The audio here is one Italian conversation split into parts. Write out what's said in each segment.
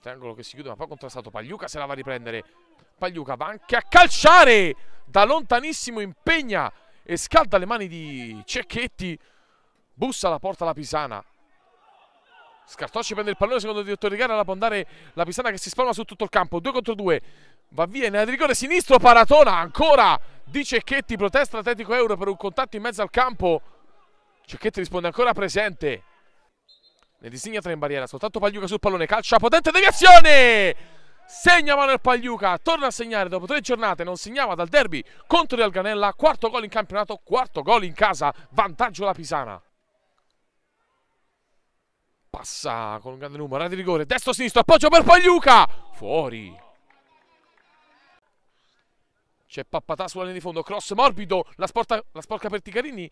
Triangolo che si chiude ma poi contrastato Pagliuca se la va a riprendere Pagliuca va anche a calciare da lontanissimo impegna e scalda le mani di Cecchetti bussa alla porta la Pisana Scartocci prende il pallone secondo il direttore di gara la può andare la Pisana che si spalma su tutto il campo 2 contro 2 va via in rigore sinistro Paratona ancora di Cecchetti protesta l'Atletico Euro per un contatto in mezzo al campo Cecchetti risponde ancora presente ne disegna tre in barriera, soltanto Pagliuca sul pallone, calcia, potente deviazione! Segna Manuel Pagliuca, torna a segnare dopo tre giornate, non segnava dal derby contro il Alganella, quarto gol in campionato, quarto gol in casa, vantaggio la Pisana. Passa con un grande numero, di rigore, destro-sinistro, appoggio per Pagliuca, fuori. C'è Pappatà sulla linea di fondo, cross morbido, la, sporta, la sporca per Ticarini,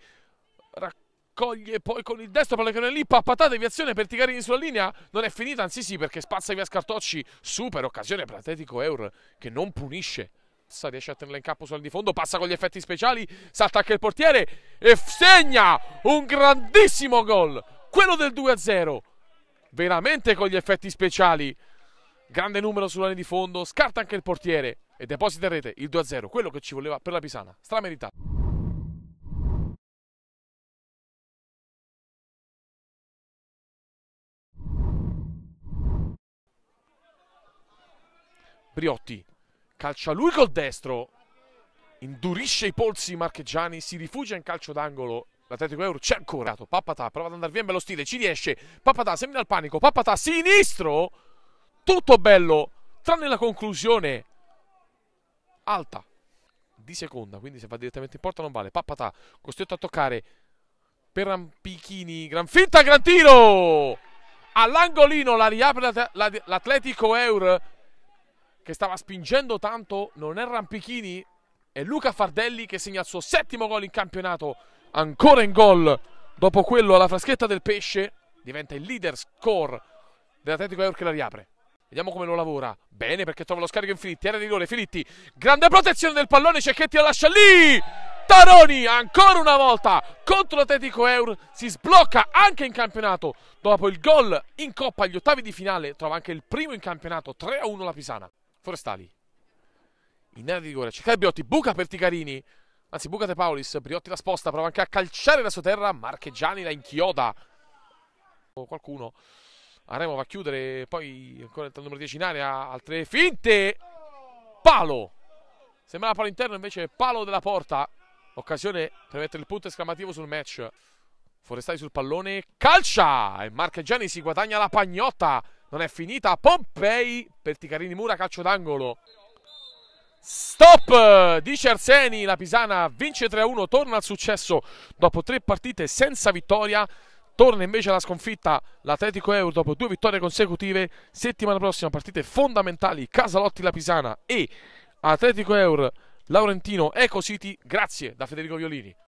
racconta accoglie poi con il destro pallone lì, pappatà deviazione per Tigarini sulla linea, non è finita, anzi sì perché spazza via Scartocci, super occasione per Atletico Eur che non punisce passa, riesce a tenerla in capo sulla di fondo, passa con gli effetti speciali, si attacca il portiere e segna un grandissimo gol, quello del 2-0, veramente con gli effetti speciali, grande numero sulla linea di fondo, scarta anche il portiere e deposita in rete il 2-0, quello che ci voleva per la Pisana, strameritato. Briotti calcia lui col destro, indurisce i polsi marcheggiani, si rifugia in calcio d'angolo. L'Atletico Euro c'è ancora. Pappata prova ad andare via in bello stile, ci riesce. Papatà semina il panico. Pappata sinistro. Tutto bello, tranne la conclusione alta di seconda. Quindi se va direttamente in porta non vale. Pappata costretto a toccare per Rampichini. Gran finta, gran tiro. All'angolino la riapre l'Atletico Euro che stava spingendo tanto non è Rampichini, è Luca Fardelli che segna il suo settimo gol in campionato, ancora in gol dopo quello alla fraschetta del pesce, diventa il leader score dell'Atletico York che la riapre. Vediamo come lo lavora. Bene perché trova lo scarico in Filitti. Era di rigore Filitti. Grande protezione del pallone. Cecchetti lo lascia lì. Taroni ancora una volta contro l'Atletico Eur. Si sblocca anche in campionato. Dopo il gol in coppa agli ottavi di finale. Trova anche il primo in campionato. 3-1 la Pisana. Forestali. In area di rigore. Cercare cioè, Biotti. Buca per Ticarini. Anzi, buca De Paulis. Briotti la sposta. Prova anche a calciare la sua terra. Marcheggiani la inchioda. Oh, qualcuno. Aremo va a chiudere. Poi ancora il numero 10 in area. Altre finte. Palo. Sembrava palo interno, invece palo della porta. Occasione per mettere il punto esclamativo sul match. Forestali sul pallone. Calcia! E Marcheggiani si guadagna la pagnotta non è finita. Pompei per Ticarini Mura, calcio d'angolo. Stop dice Arseni. la Pisana vince 3-1, torna al successo dopo tre partite senza vittoria. Torna invece alla sconfitta l'Atletico Euro dopo due vittorie consecutive. Settimana prossima partite fondamentali Casalotti-La Pisana e Atletico Euro Laurentino Eco City. Grazie da Federico Violini.